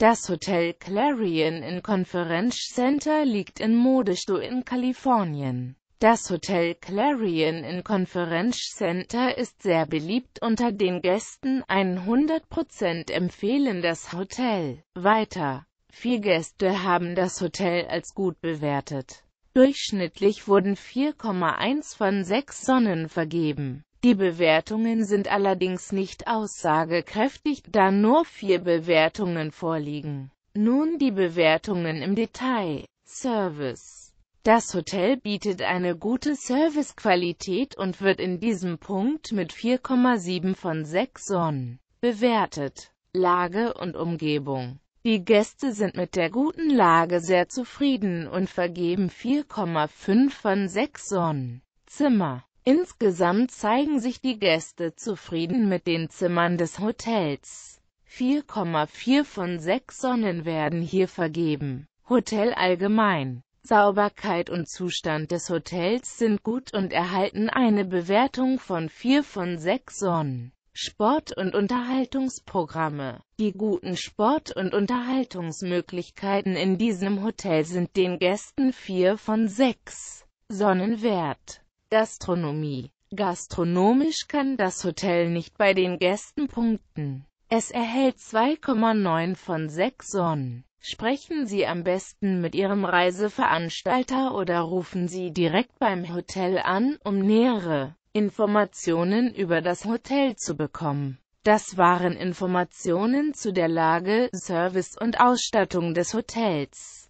Das Hotel Clarion in Conference Center liegt in Modesto in Kalifornien. Das Hotel Clarion in Conference Center ist sehr beliebt unter den Gästen, 100% empfehlen das Hotel. Weiter. Vier Gäste haben das Hotel als gut bewertet. Durchschnittlich wurden 4,1 von 6 Sonnen vergeben. Die Bewertungen sind allerdings nicht aussagekräftig, da nur vier Bewertungen vorliegen. Nun die Bewertungen im Detail. Service das Hotel bietet eine gute Servicequalität und wird in diesem Punkt mit 4,7 von 6 Sonnen bewertet. Lage und Umgebung Die Gäste sind mit der guten Lage sehr zufrieden und vergeben 4,5 von 6 Sonnen. Zimmer Insgesamt zeigen sich die Gäste zufrieden mit den Zimmern des Hotels. 4,4 von 6 Sonnen werden hier vergeben. Hotel allgemein. Sauberkeit und Zustand des Hotels sind gut und erhalten eine Bewertung von 4 von 6 Sonnen. Sport- und Unterhaltungsprogramme. Die guten Sport- und Unterhaltungsmöglichkeiten in diesem Hotel sind den Gästen 4 von 6 Sonnen wert. Gastronomie. Gastronomisch kann das Hotel nicht bei den Gästen punkten. Es erhält 2,9 von 6 Sonnen. Sprechen Sie am besten mit Ihrem Reiseveranstalter oder rufen Sie direkt beim Hotel an, um nähere Informationen über das Hotel zu bekommen. Das waren Informationen zu der Lage, Service und Ausstattung des Hotels.